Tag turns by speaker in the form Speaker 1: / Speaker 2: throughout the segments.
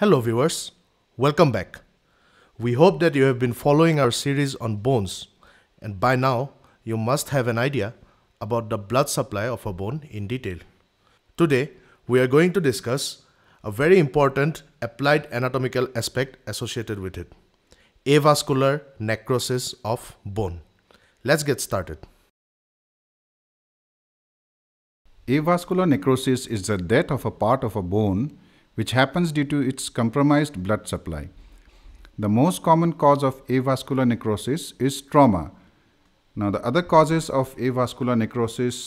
Speaker 1: Hello viewers, welcome back. We hope that you have been following our series on bones and by now you must have an idea about the blood supply of a bone in detail. Today we are going to discuss a very important applied anatomical aspect associated with it, avascular necrosis of bone. Let's get started.
Speaker 2: Avascular necrosis is the death of a part of a bone which happens due to its compromised blood supply. The most common cause of avascular necrosis is trauma. Now the other causes of avascular necrosis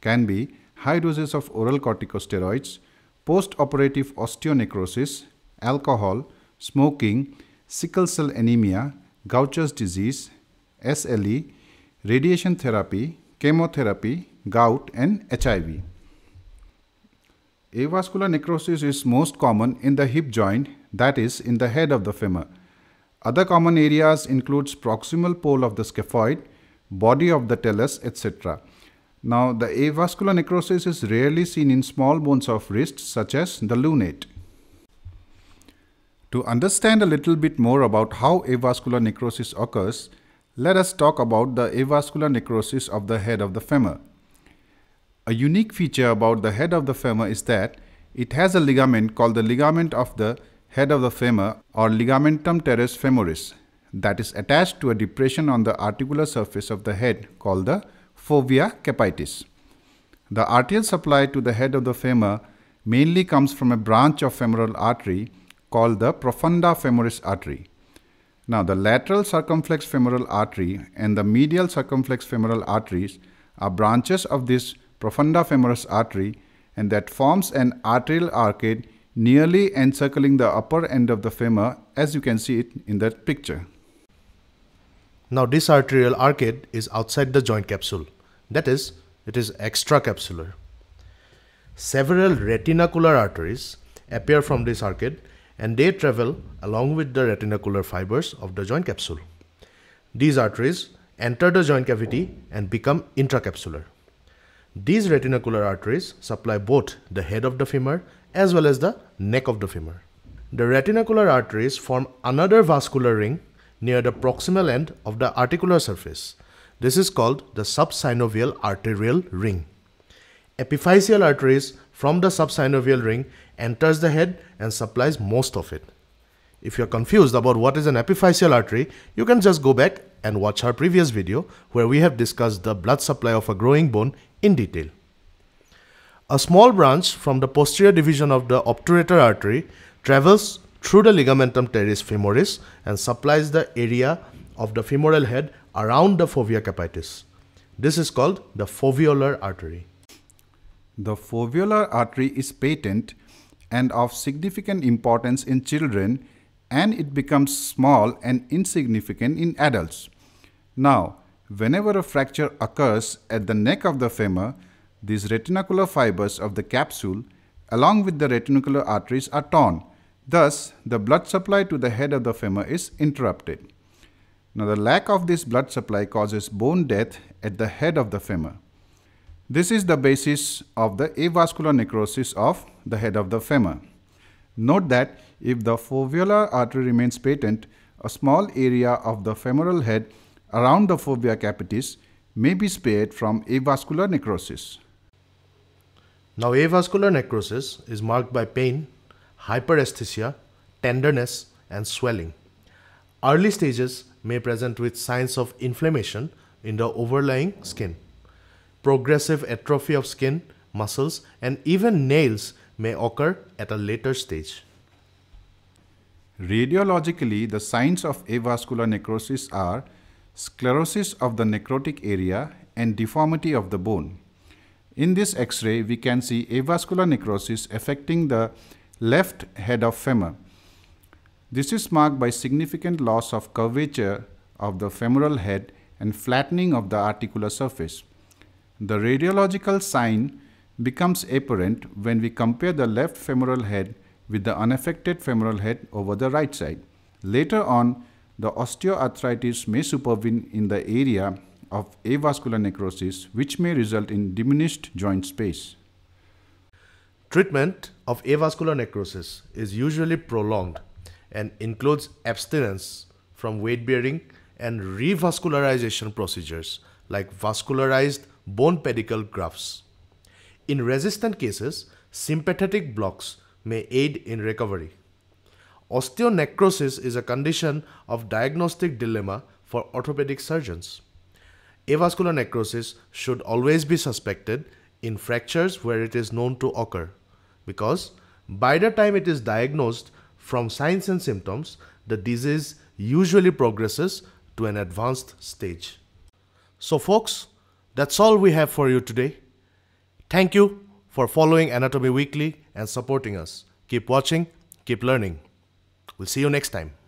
Speaker 2: can be high doses of oral corticosteroids, post-operative osteonecrosis, alcohol, smoking, sickle cell anemia, Gaucher's disease, SLE, radiation therapy, chemotherapy, gout and HIV. Avascular necrosis is most common in the hip joint, that is, in the head of the femur. Other common areas includes proximal pole of the scaphoid, body of the talus, etc. Now, the avascular necrosis is rarely seen in small bones of wrists such as the lunate. To understand a little bit more about how avascular necrosis occurs, let us talk about the avascular necrosis of the head of the femur. A unique feature about the head of the femur is that it has a ligament called the ligament of the head of the femur or ligamentum teres femoris that is attached to a depression on the articular surface of the head called the fovea capitis. The arterial supply to the head of the femur mainly comes from a branch of femoral artery called the profunda femoris artery. Now the lateral circumflex femoral artery and the medial circumflex femoral arteries are branches of this profunda femoris artery and that forms an arterial arcade nearly encircling the upper end of the femur as you can see it in that picture. Now this arterial arcade is outside the joint capsule, that is, it is
Speaker 1: extracapsular. Several retinacular arteries appear from this arcade and they travel along with the retinacular fibers of the joint capsule. These arteries enter the joint cavity and become intracapsular. These retinacular arteries supply both the head of the femur as well as the neck of the femur. The retinacular arteries form another vascular ring near the proximal end of the articular surface. This is called the subsynovial arterial ring. Epiphyseal arteries from the subsynovial ring enters the head and supplies most of it. If you're confused about what is an epiphyseal artery, you can just go back and watch our previous video where we have discussed the blood supply of a growing bone in detail. A small branch from the posterior division of the obturator artery travels through the ligamentum teres femoris and supplies the area of the femoral head around the fovea capitis. This is called the foveolar artery.
Speaker 2: The foveolar artery is patent and of significant importance in children and it becomes small and insignificant in adults. Now, Whenever a fracture occurs at the neck of the femur, these retinacular fibers of the capsule along with the retinacular arteries are torn. Thus, the blood supply to the head of the femur is interrupted. Now, the lack of this blood supply causes bone death at the head of the femur. This is the basis of the avascular necrosis of the head of the femur. Note that if the foveolar artery remains patent, a small area of the femoral head around the fovea capitis may be spared from avascular necrosis. Now avascular necrosis is marked by pain,
Speaker 1: hyperesthesia, tenderness and swelling. Early stages may present with signs of inflammation in the overlying skin. Progressive atrophy of skin, muscles and even nails may occur at a later stage.
Speaker 2: Radiologically, the signs of avascular necrosis are sclerosis of the necrotic area, and deformity of the bone. In this x-ray, we can see avascular necrosis affecting the left head of femur. This is marked by significant loss of curvature of the femoral head and flattening of the articular surface. The radiological sign becomes apparent when we compare the left femoral head with the unaffected femoral head over the right side. Later on, the osteoarthritis may supervene in the area of avascular necrosis, which may result in diminished joint space. Treatment of avascular necrosis
Speaker 1: is usually prolonged and includes abstinence from weight bearing and revascularization procedures like vascularized bone pedicle grafts. In resistant cases, sympathetic blocks may aid in recovery. Osteonecrosis is a condition of diagnostic dilemma for orthopedic surgeons. Avascular necrosis should always be suspected in fractures where it is known to occur because by the time it is diagnosed from signs and symptoms, the disease usually progresses to an advanced stage. So folks, that's all we have for you today. Thank you for following Anatomy Weekly and supporting us. Keep watching, keep learning. We'll see you next time.